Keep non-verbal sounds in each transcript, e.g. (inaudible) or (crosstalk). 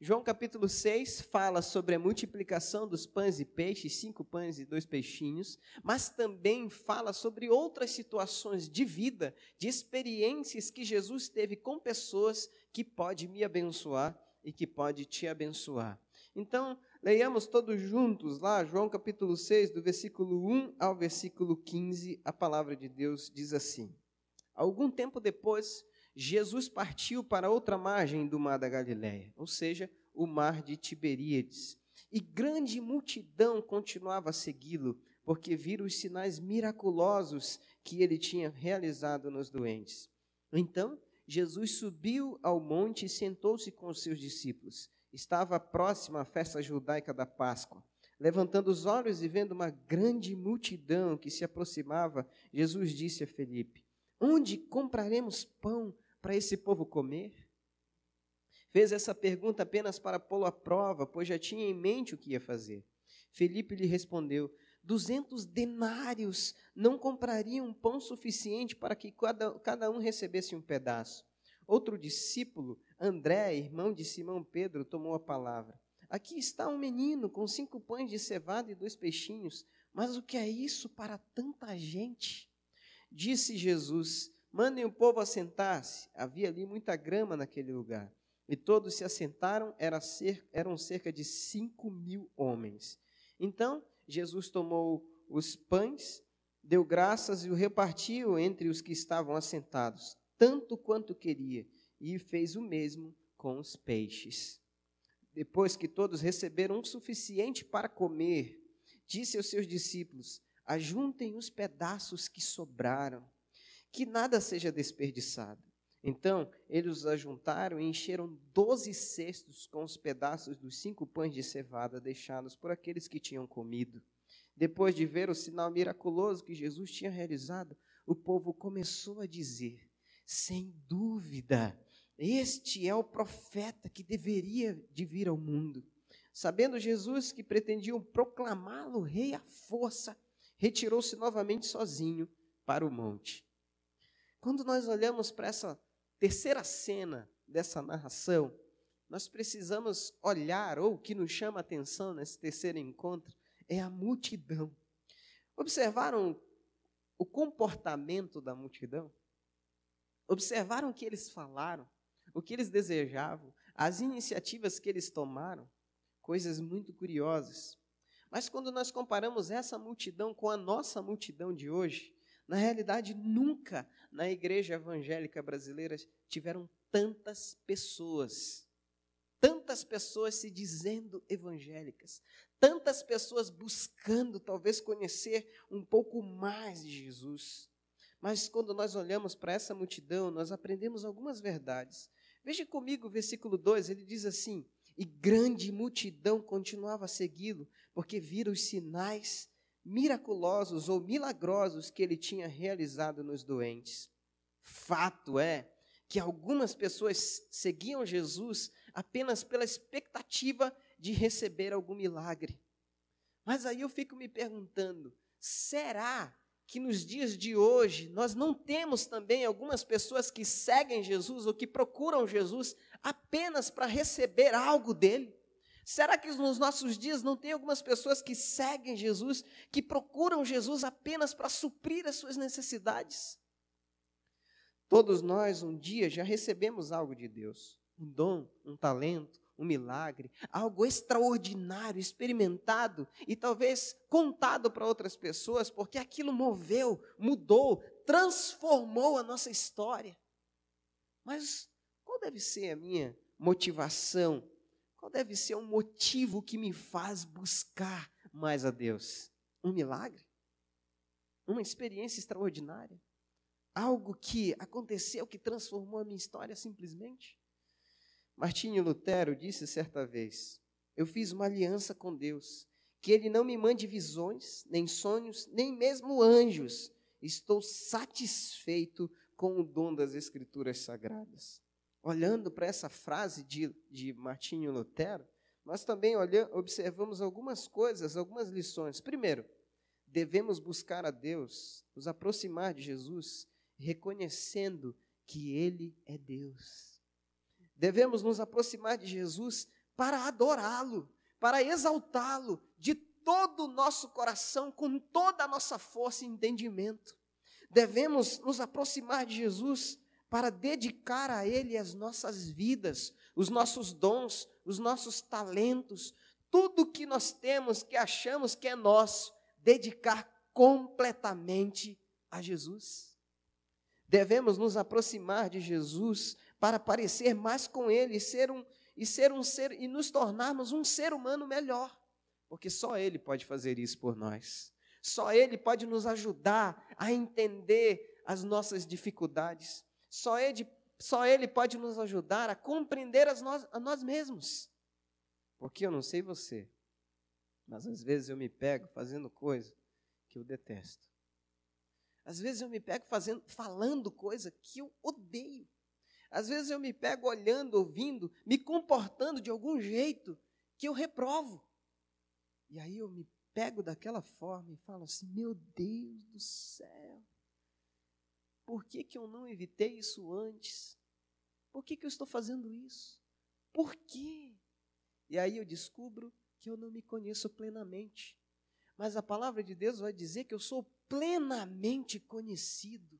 João capítulo 6 fala sobre a multiplicação dos pães e peixes, cinco pães e dois peixinhos, mas também fala sobre outras situações de vida, de experiências que Jesus teve com pessoas que pode me abençoar e que pode te abençoar. Então, leiamos todos juntos lá, João capítulo 6, do versículo 1 ao versículo 15, a palavra de Deus diz assim: Algum tempo depois, Jesus partiu para outra margem do mar da Galiléia, ou seja, o mar de Tiberíades. E grande multidão continuava a segui-lo, porque viram os sinais miraculosos que ele tinha realizado nos doentes. Então, Jesus subiu ao monte e sentou-se com os seus discípulos. Estava próxima à festa judaica da Páscoa. Levantando os olhos e vendo uma grande multidão que se aproximava, Jesus disse a Felipe: Onde compraremos pão para esse povo comer? Fez essa pergunta apenas para pô-lo à prova, pois já tinha em mente o que ia fazer. Felipe lhe respondeu: duzentos denários não comprariam pão suficiente para que cada, cada um recebesse um pedaço. Outro discípulo, André, irmão de Simão Pedro, tomou a palavra. Aqui está um menino com cinco pães de cevada e dois peixinhos. Mas o que é isso para tanta gente? Disse Jesus: Mandem o povo assentar-se. Havia ali muita grama naquele lugar. E todos se assentaram, era cerca, eram cerca de cinco mil homens. Então Jesus tomou os pães, deu graças e o repartiu entre os que estavam assentados, tanto quanto queria, e fez o mesmo com os peixes. Depois que todos receberam o suficiente para comer, disse aos seus discípulos: Ajuntem os pedaços que sobraram que nada seja desperdiçado. Então, eles os ajuntaram e encheram doze cestos com os pedaços dos cinco pães de cevada deixados por aqueles que tinham comido. Depois de ver o sinal miraculoso que Jesus tinha realizado, o povo começou a dizer: sem dúvida, este é o profeta que deveria de vir ao mundo. Sabendo Jesus que pretendiam proclamá-lo rei à força, retirou-se novamente sozinho para o monte quando nós olhamos para essa terceira cena dessa narração, nós precisamos olhar, ou o que nos chama a atenção nesse terceiro encontro, é a multidão. Observaram o comportamento da multidão? Observaram o que eles falaram, o que eles desejavam, as iniciativas que eles tomaram? Coisas muito curiosas. Mas quando nós comparamos essa multidão com a nossa multidão de hoje, na realidade, nunca na igreja evangélica brasileira tiveram tantas pessoas, tantas pessoas se dizendo evangélicas, tantas pessoas buscando talvez conhecer um pouco mais de Jesus. Mas quando nós olhamos para essa multidão, nós aprendemos algumas verdades. Veja comigo o versículo 2, ele diz assim: E grande multidão continuava a segui-lo, porque viram os sinais miraculosos ou milagrosos que ele tinha realizado nos doentes. Fato é que algumas pessoas seguiam Jesus apenas pela expectativa de receber algum milagre. Mas aí eu fico me perguntando: será que nos dias de hoje nós não temos também algumas pessoas que seguem Jesus ou que procuram Jesus apenas para receber algo dele? Será que nos nossos dias não tem algumas pessoas que seguem Jesus, que procuram Jesus apenas para suprir as suas necessidades? Todos nós um dia já recebemos algo de Deus, um dom, um talento, um milagre, algo extraordinário, experimentado e talvez contado para outras pessoas, porque aquilo moveu, mudou, transformou a nossa história. Mas qual deve ser a minha motivação qual deve ser o motivo que me faz buscar mais a Deus? Um milagre? Uma experiência extraordinária? Algo que aconteceu que transformou a minha história simplesmente? Martinho Lutero disse certa vez: Eu fiz uma aliança com Deus, que Ele não me mande visões, nem sonhos, nem mesmo anjos. Estou satisfeito com o dom das Escrituras Sagradas olhando para essa frase de, de Martinho Lutero, nós também olhamos, observamos algumas coisas, algumas lições. Primeiro, devemos buscar a Deus, nos aproximar de Jesus, reconhecendo que Ele é Deus. Devemos nos aproximar de Jesus para adorá-lo, para exaltá-lo de todo o nosso coração, com toda a nossa força e entendimento. Devemos nos aproximar de Jesus para dedicar a Ele as nossas vidas, os nossos dons, os nossos talentos, tudo que nós temos, que achamos que é nosso, dedicar completamente a Jesus. Devemos nos aproximar de Jesus para parecer mais com Ele e ser um e ser um ser e nos tornarmos um ser humano melhor, porque só Ele pode fazer isso por nós. Só Ele pode nos ajudar a entender as nossas dificuldades. Só ele, só ele pode nos ajudar a compreender as nós, a nós mesmos. Porque eu não sei você, mas às vezes eu me pego fazendo coisa que eu detesto. Às vezes eu me pego fazendo, falando coisa que eu odeio. Às vezes eu me pego olhando, ouvindo, me comportando de algum jeito que eu reprovo. E aí eu me pego daquela forma e falo assim: meu Deus do céu, por que, que eu não evitei isso antes? Por que, que eu estou fazendo isso? Por quê? E aí eu descubro que eu não me conheço plenamente. Mas a palavra de Deus vai dizer que eu sou plenamente conhecido.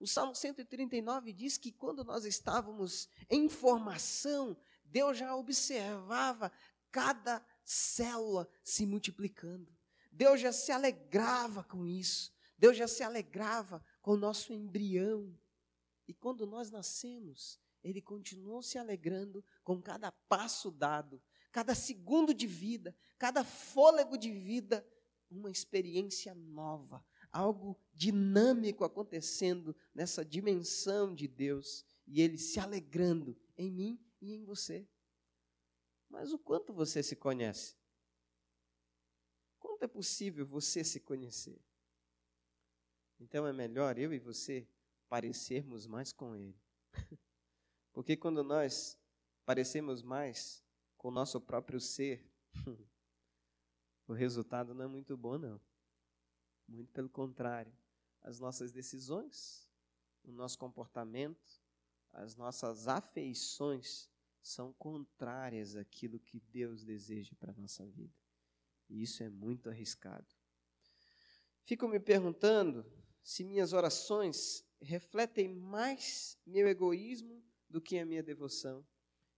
O Salmo 139 diz que quando nós estávamos em formação, Deus já observava cada célula se multiplicando. Deus já se alegrava com isso. Deus já se alegrava com o nosso embrião. E quando nós nascemos, Ele continuou se alegrando com cada passo dado, cada segundo de vida, cada fôlego de vida, uma experiência nova, algo dinâmico acontecendo nessa dimensão de Deus e Ele se alegrando em mim e em você. Mas o quanto você se conhece? Quanto é possível você se conhecer? Então é melhor eu e você parecermos mais com Ele. (laughs) Porque quando nós parecemos mais com o nosso próprio ser, (laughs) o resultado não é muito bom, não. Muito pelo contrário. As nossas decisões, o nosso comportamento, as nossas afeições são contrárias àquilo que Deus deseja para a nossa vida. E isso é muito arriscado. Fico me perguntando se minhas orações refletem mais meu egoísmo do que a minha devoção.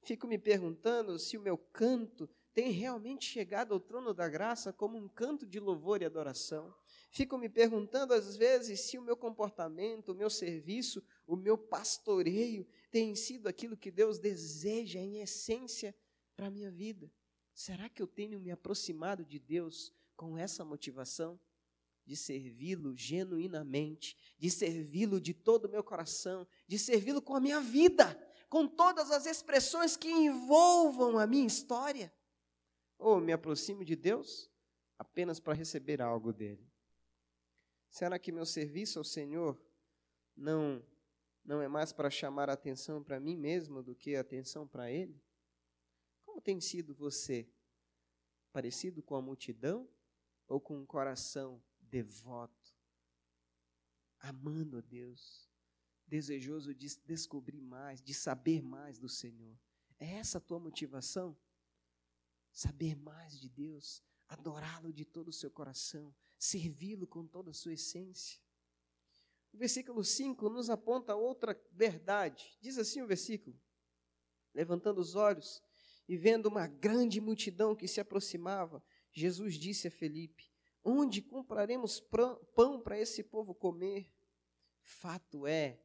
Fico me perguntando se o meu canto tem realmente chegado ao trono da graça como um canto de louvor e adoração. Fico me perguntando às vezes se o meu comportamento, o meu serviço, o meu pastoreio tem sido aquilo que Deus deseja em essência para a minha vida. Será que eu tenho me aproximado de Deus com essa motivação? de servi-lo genuinamente, de servi-lo de todo o meu coração, de servi-lo com a minha vida, com todas as expressões que envolvam a minha história. Ou oh, me aproximo de Deus apenas para receber algo dele. Será que meu serviço ao Senhor não não é mais para chamar atenção para mim mesmo do que atenção para ele? Como tem sido você? Parecido com a multidão ou com o coração devoto, amando a Deus, desejoso de descobrir mais, de saber mais do Senhor. É essa a tua motivação? Saber mais de Deus, adorá-lo de todo o seu coração, servi-lo com toda a sua essência. O versículo 5 nos aponta outra verdade. Diz assim o versículo: Levantando os olhos e vendo uma grande multidão que se aproximava, Jesus disse a Felipe: Onde compraremos pão para esse povo comer? Fato é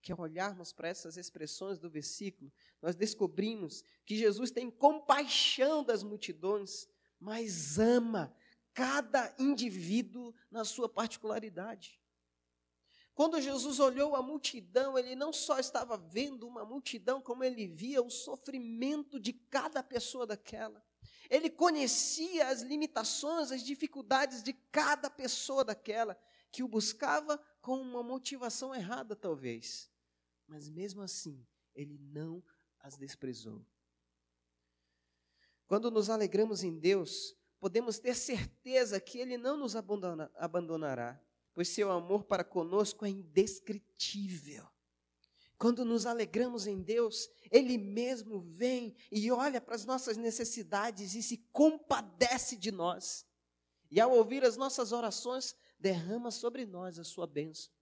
que, ao olharmos para essas expressões do versículo, nós descobrimos que Jesus tem compaixão das multidões, mas ama cada indivíduo na sua particularidade. Quando Jesus olhou a multidão, ele não só estava vendo uma multidão, como ele via o sofrimento de cada pessoa daquela. Ele conhecia as limitações, as dificuldades de cada pessoa daquela que o buscava com uma motivação errada, talvez. Mas mesmo assim, ele não as desprezou. Quando nos alegramos em Deus, podemos ter certeza que Ele não nos abandona, abandonará, pois seu amor para conosco é indescritível. Quando nos alegramos em Deus, Ele mesmo vem e olha para as nossas necessidades e se compadece de nós. E ao ouvir as nossas orações, derrama sobre nós a sua bênção.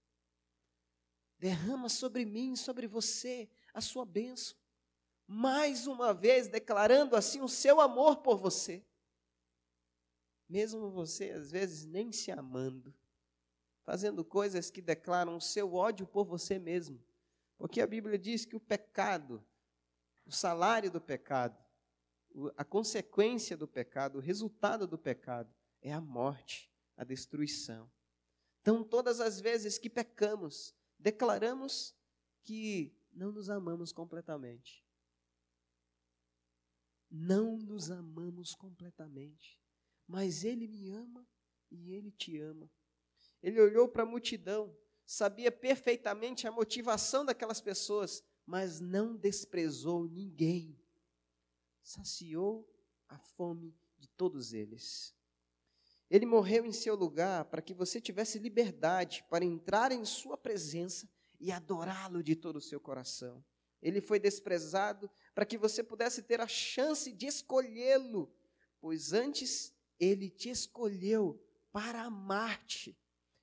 Derrama sobre mim, sobre você, a sua bênção. Mais uma vez, declarando assim o seu amor por você. Mesmo você, às vezes, nem se amando, fazendo coisas que declaram o seu ódio por você mesmo porque a Bíblia diz que o pecado, o salário do pecado, a consequência do pecado, o resultado do pecado é a morte, a destruição. Então, todas as vezes que pecamos, declaramos que não nos amamos completamente. Não nos amamos completamente. Mas Ele me ama e Ele te ama. Ele olhou para a multidão sabia perfeitamente a motivação daquelas pessoas, mas não desprezou ninguém. Saciou a fome de todos eles. Ele morreu em seu lugar para que você tivesse liberdade para entrar em sua presença e adorá-lo de todo o seu coração. Ele foi desprezado para que você pudesse ter a chance de escolhê-lo, pois antes ele te escolheu para amar-te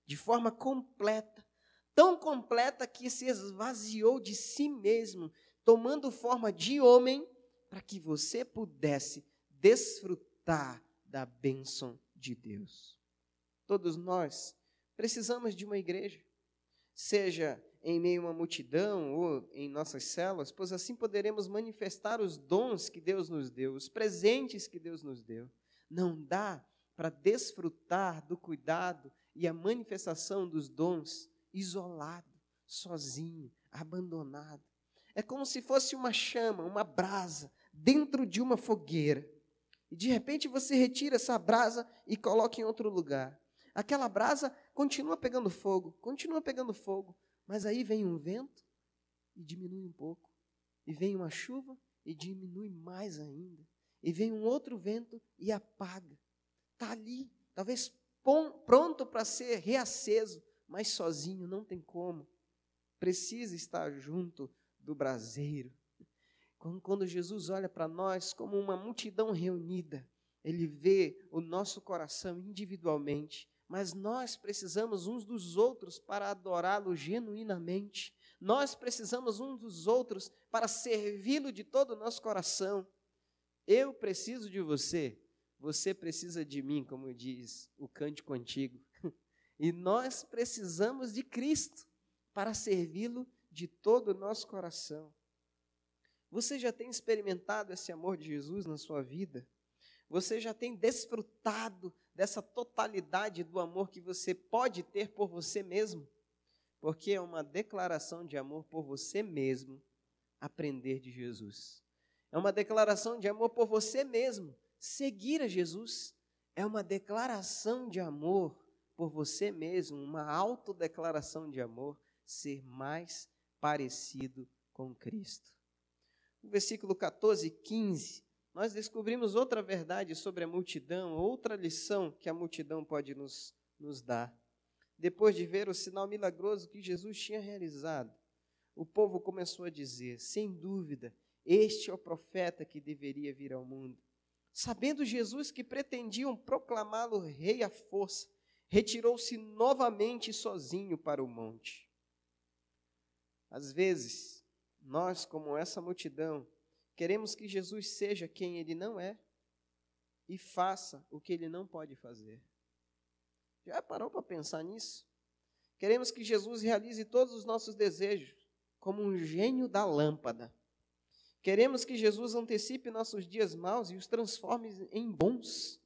de forma completa, tão completa que se esvaziou de si mesmo, tomando forma de homem, para que você pudesse desfrutar da bênção de Deus. Todos nós precisamos de uma igreja, seja em meio a uma multidão ou em nossas células, pois assim poderemos manifestar os dons que Deus nos deu, os presentes que Deus nos deu. Não dá para desfrutar do cuidado e a manifestação dos dons isolado, sozinho, abandonado. É como se fosse uma chama, uma brasa, dentro de uma fogueira. E de repente você retira essa brasa e coloca em outro lugar. Aquela brasa continua pegando fogo, continua pegando fogo, mas aí vem um vento e diminui um pouco. E vem uma chuva e diminui mais ainda. E vem um outro vento e apaga. Está ali, talvez pronto para ser reaceso, mas sozinho não tem como. Precisa estar junto do braseiro. Quando Jesus olha para nós como uma multidão reunida, ele vê o nosso coração individualmente, mas nós precisamos uns dos outros para adorá-lo genuinamente. Nós precisamos uns dos outros para servi-lo de todo o nosso coração. Eu preciso de você, você precisa de mim, como diz o cântico antigo. E nós precisamos de Cristo para servi-lo de todo o nosso coração. Você já tem experimentado esse amor de Jesus na sua vida? Você já tem desfrutado dessa totalidade do amor que você pode ter por você mesmo? Porque é uma declaração de amor por você mesmo aprender de Jesus. É uma declaração de amor por você mesmo seguir a Jesus. É uma declaração de amor por você mesmo uma autodeclaração de amor, ser mais parecido com Cristo. No versículo 14 e 15, nós descobrimos outra verdade sobre a multidão, outra lição que a multidão pode nos, nos dar. Depois de ver o sinal milagroso que Jesus tinha realizado, o povo começou a dizer: sem dúvida, este é o profeta que deveria vir ao mundo. Sabendo Jesus que pretendiam proclamá-lo rei à força, retirou-se novamente sozinho para o monte. Às vezes, nós, como essa multidão, queremos que Jesus seja quem ele não é e faça o que ele não pode fazer. Já parou para pensar nisso? Queremos que Jesus realize todos os nossos desejos, como um gênio da lâmpada. Queremos que Jesus antecipe nossos dias maus e os transforme em bons.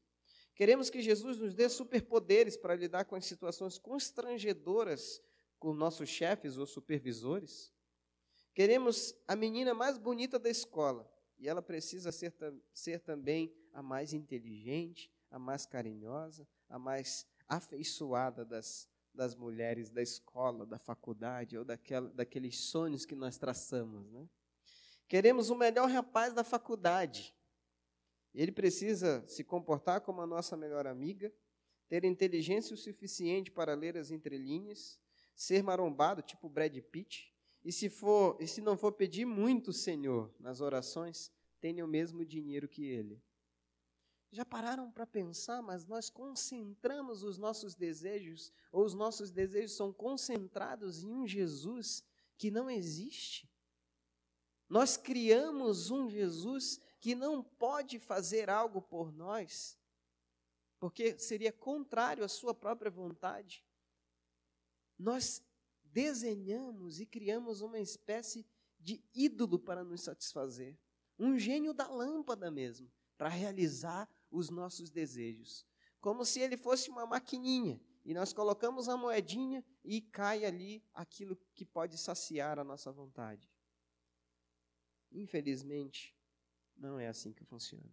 Queremos que Jesus nos dê superpoderes para lidar com as situações constrangedoras com nossos chefes ou supervisores. Queremos a menina mais bonita da escola e ela precisa ser, ser também a mais inteligente, a mais carinhosa, a mais afeiçoada das, das mulheres da escola, da faculdade ou daquela, daqueles sonhos que nós traçamos. Né? Queremos o melhor rapaz da faculdade ele precisa se comportar como a nossa melhor amiga, ter inteligência o suficiente para ler as entrelinhas, ser marombado, tipo Brad Pitt, e se for, e se não for pedir muito, Senhor, nas orações, tenha o mesmo dinheiro que ele. Já pararam para pensar, mas nós concentramos os nossos desejos, ou os nossos desejos são concentrados em um Jesus que não existe. Nós criamos um Jesus que não pode fazer algo por nós, porque seria contrário à sua própria vontade, nós desenhamos e criamos uma espécie de ídolo para nos satisfazer, um gênio da lâmpada mesmo, para realizar os nossos desejos, como se ele fosse uma maquininha e nós colocamos a moedinha e cai ali aquilo que pode saciar a nossa vontade. Infelizmente, não é assim que funciona.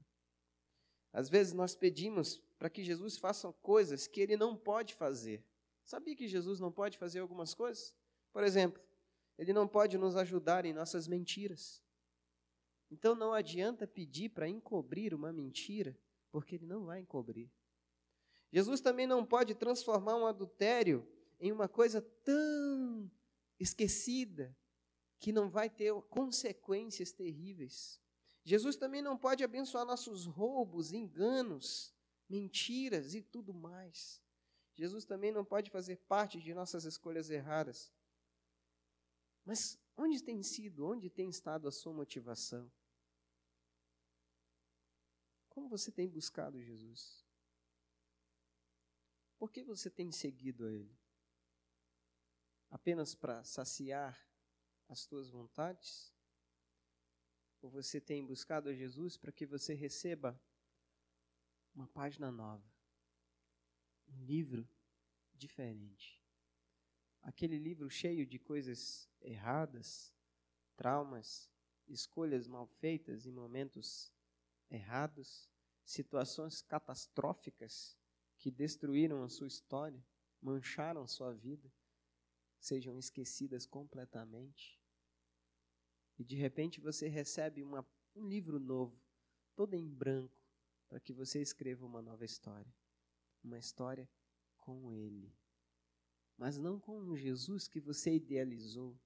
Às vezes nós pedimos para que Jesus faça coisas que ele não pode fazer. Sabia que Jesus não pode fazer algumas coisas? Por exemplo, ele não pode nos ajudar em nossas mentiras. Então não adianta pedir para encobrir uma mentira, porque ele não vai encobrir. Jesus também não pode transformar um adultério em uma coisa tão esquecida que não vai ter consequências terríveis. Jesus também não pode abençoar nossos roubos, enganos, mentiras e tudo mais. Jesus também não pode fazer parte de nossas escolhas erradas. Mas onde tem sido, onde tem estado a sua motivação? Como você tem buscado Jesus? Por que você tem seguido a Ele? Apenas para saciar as suas vontades? ou você tem buscado a Jesus para que você receba uma página nova, um livro diferente. Aquele livro cheio de coisas erradas, traumas, escolhas mal feitas em momentos errados, situações catastróficas que destruíram a sua história, mancharam sua vida, sejam esquecidas completamente e de repente você recebe uma, um livro novo, todo em branco, para que você escreva uma nova história. Uma história com Ele. Mas não com um Jesus que você idealizou.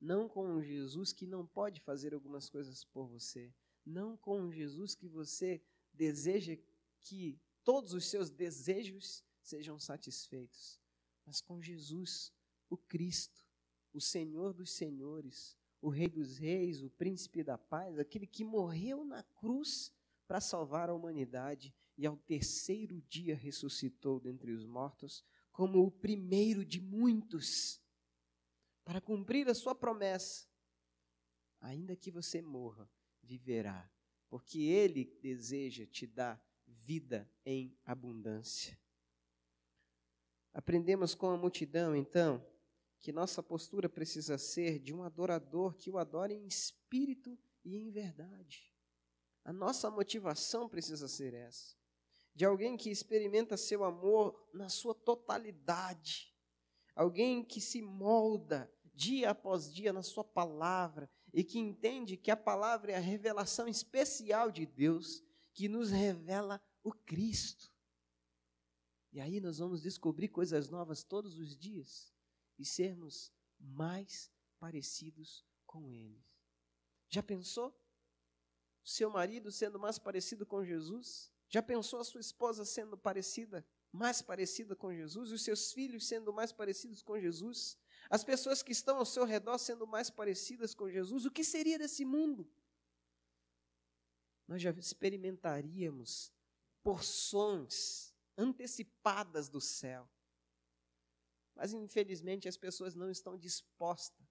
Não com um Jesus que não pode fazer algumas coisas por você. Não com um Jesus que você deseja que todos os seus desejos sejam satisfeitos, mas com Jesus, o Cristo, o Senhor dos Senhores, o Rei dos Reis, o Príncipe da Paz, aquele que morreu na cruz para salvar a humanidade e ao terceiro dia ressuscitou dentre os mortos, como o primeiro de muitos, para cumprir a sua promessa. Ainda que você morra, viverá, porque Ele deseja te dar vida em abundância. Aprendemos com a multidão, então, que nossa postura precisa ser de um adorador que o adore em espírito e em verdade. A nossa motivação precisa ser essa. De alguém que experimenta seu amor na sua totalidade. Alguém que se molda dia após dia na sua palavra e que entende que a palavra é a revelação especial de Deus que nos revela o Cristo. E aí nós vamos descobrir coisas novas todos os dias e sermos mais parecidos com Ele. Já pensou? Seu marido sendo mais parecido com Jesus? Já pensou a sua esposa sendo parecida, mais parecida com Jesus? Os seus filhos sendo mais parecidos com Jesus? As pessoas que estão ao seu redor sendo mais parecidas com Jesus? O que seria desse mundo? Nós já experimentaríamos porções antecipadas do céu mas infelizmente as pessoas não estão dispostas,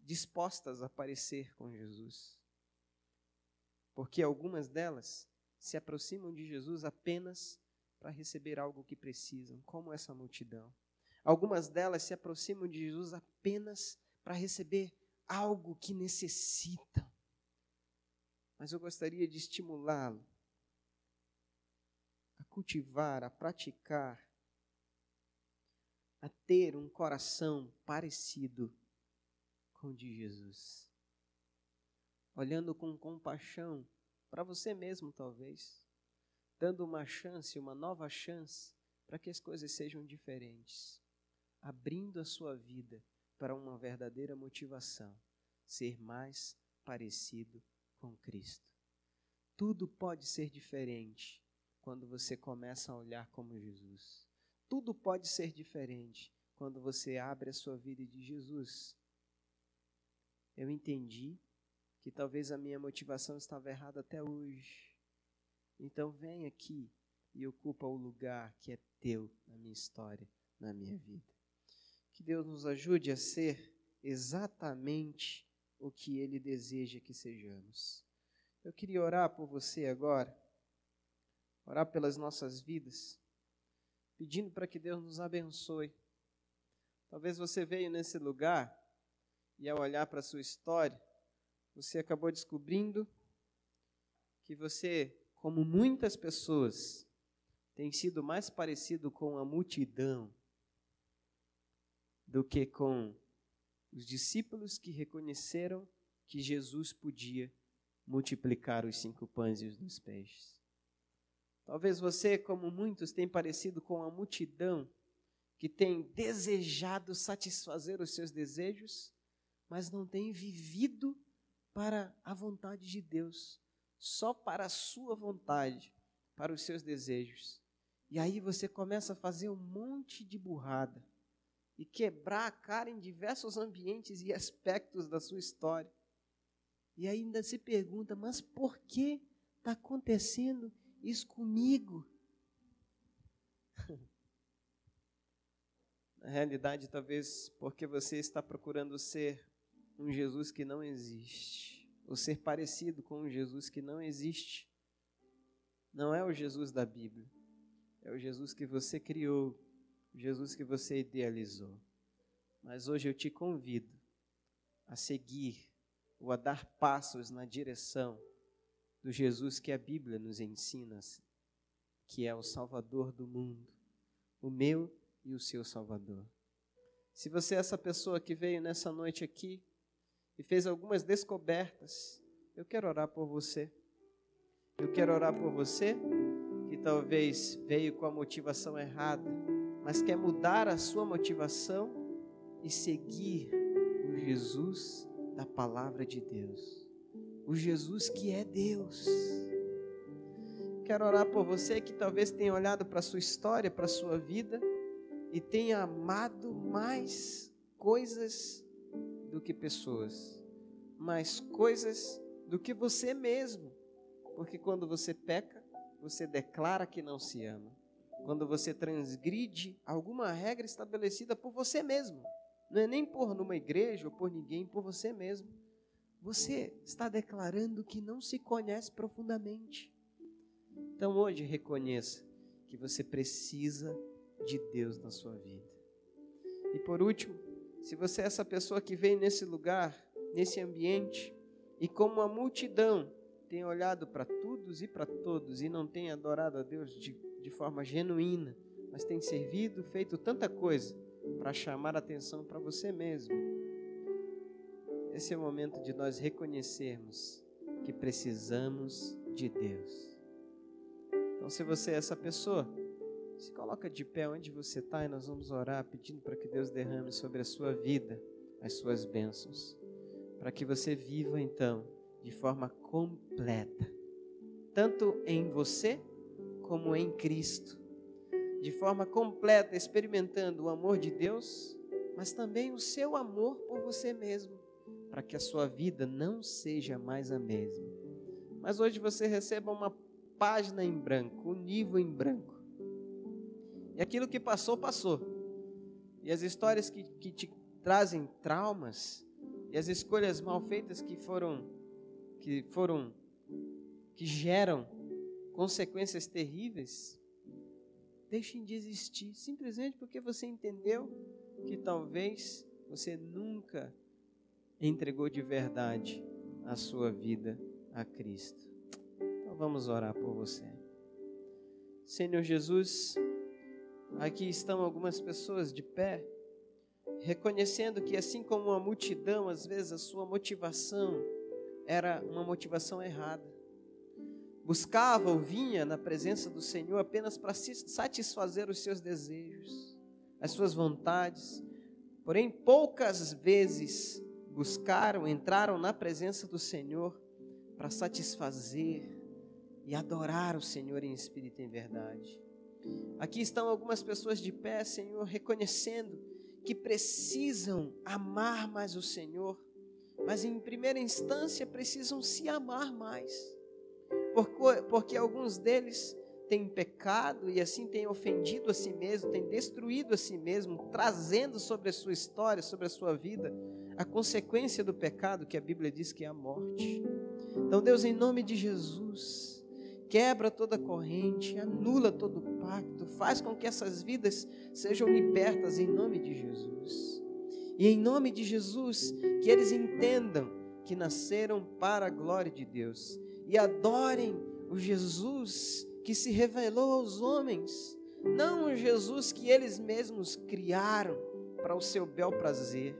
dispostas a aparecer com Jesus. Porque algumas delas se aproximam de Jesus apenas para receber algo que precisam, como essa multidão. Algumas delas se aproximam de Jesus apenas para receber algo que necessitam. Mas eu gostaria de estimulá-lo a cultivar, a praticar a ter um coração parecido com o de Jesus. Olhando com compaixão para você mesmo, talvez, dando uma chance, uma nova chance, para que as coisas sejam diferentes, abrindo a sua vida para uma verdadeira motivação, ser mais parecido com Cristo. Tudo pode ser diferente quando você começa a olhar como Jesus tudo pode ser diferente quando você abre a sua vida de Jesus, eu entendi que talvez a minha motivação estava errada até hoje. Então vem aqui e ocupa o lugar que é teu na minha história, na minha vida. Que Deus nos ajude a ser exatamente o que Ele deseja que sejamos. Eu queria orar por você agora, orar pelas nossas vidas pedindo para que Deus nos abençoe. Talvez você veio nesse lugar e ao olhar para a sua história, você acabou descobrindo que você, como muitas pessoas, tem sido mais parecido com a multidão do que com os discípulos que reconheceram que Jesus podia multiplicar os cinco pães e os dois peixes. Talvez você, como muitos, tenha parecido com a multidão que tem desejado satisfazer os seus desejos, mas não tem vivido para a vontade de Deus, só para a sua vontade, para os seus desejos. E aí você começa a fazer um monte de burrada e quebrar a cara em diversos ambientes e aspectos da sua história. E ainda se pergunta: mas por que está acontecendo isso comigo? (laughs) Na realidade, talvez porque você está procurando ser um Jesus que não existe, ou ser parecido com um Jesus que não existe. Não é o Jesus da Bíblia, é o Jesus que você criou, o Jesus que você idealizou. Mas hoje eu te convido a seguir ou a dar passos na direção do Jesus que a Bíblia nos ensina, que é o Salvador do mundo, o meu e o seu Salvador. Se você é essa pessoa que veio nessa noite aqui e fez algumas descobertas, eu quero orar por você. Eu quero orar por você que talvez veio com a motivação errada, mas quer mudar a sua motivação e seguir o Jesus da palavra de Deus o Jesus que é Deus. Quero orar por você que talvez tenha olhado para a sua história, para a sua vida e tenha amado mais coisas do que pessoas, mais coisas do que você mesmo. Porque quando você peca, você declara que não se ama. Quando você transgride alguma regra estabelecida por você mesmo, não é nem por numa igreja ou por ninguém, por você mesmo você está declarando que não se conhece profundamente. Então hoje reconheça que você precisa de Deus na sua vida. E por último, se você é essa pessoa que vem nesse lugar, nesse ambiente, e como a multidão tem olhado para todos e para todos e não tem adorado a Deus de, de forma genuína, mas tem servido, feito tanta coisa para chamar atenção para você mesmo, esse é o momento de nós reconhecermos que precisamos de Deus. Então, se você é essa pessoa, se coloca de pé onde você está e nós vamos orar pedindo para que Deus derrame sobre a sua vida as suas bênçãos, para que você viva então de forma completa, tanto em você como em Cristo, de forma completa, experimentando o amor de Deus, mas também o seu amor por você mesmo para que a sua vida não seja mais a mesma. Mas hoje você receba uma página em branco, um livro em branco. E aquilo que passou, passou. E as histórias que, que te trazem traumas, e as escolhas mal feitas que foram, que foram, que geram consequências terríveis, deixem de existir, simplesmente porque você entendeu que talvez você nunca entregou de verdade a sua vida a Cristo. Então vamos orar por você. Senhor Jesus, aqui estão algumas pessoas de pé, reconhecendo que assim como uma multidão, às vezes a sua motivação era uma motivação errada. Buscava ou vinha na presença do Senhor apenas para satisfazer os seus desejos, as suas vontades, porém poucas vezes buscaram, entraram na presença do Senhor para satisfazer e adorar o Senhor em espírito e em verdade. Aqui estão algumas pessoas de pé, Senhor, reconhecendo que precisam amar mais o Senhor, mas em primeira instância precisam se amar mais, porque, porque alguns deles tem pecado e assim tem ofendido a si mesmo, tem destruído a si mesmo, trazendo sobre a sua história, sobre a sua vida, a consequência do pecado, que a Bíblia diz que é a morte. Então, Deus, em nome de Jesus, quebra toda corrente, anula todo pacto, faz com que essas vidas sejam libertas em nome de Jesus. E em nome de Jesus, que eles entendam que nasceram para a glória de Deus e adorem o Jesus que se revelou aos homens, não o Jesus que eles mesmos criaram para o seu bel prazer.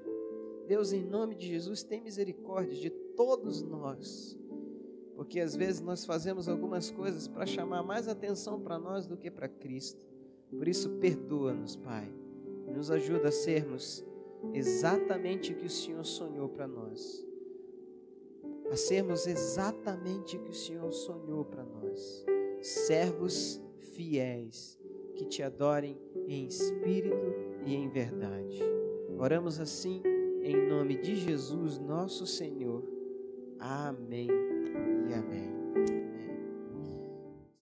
Deus, em nome de Jesus, tem misericórdia de todos nós, porque às vezes nós fazemos algumas coisas para chamar mais atenção para nós do que para Cristo. Por isso, perdoa-nos, Pai, nos ajuda a sermos exatamente o que o Senhor sonhou para nós a sermos exatamente o que o Senhor sonhou para nós servos fiéis que te adorem em espírito e em verdade. Oramos assim em nome de Jesus, nosso Senhor. Amém e amém.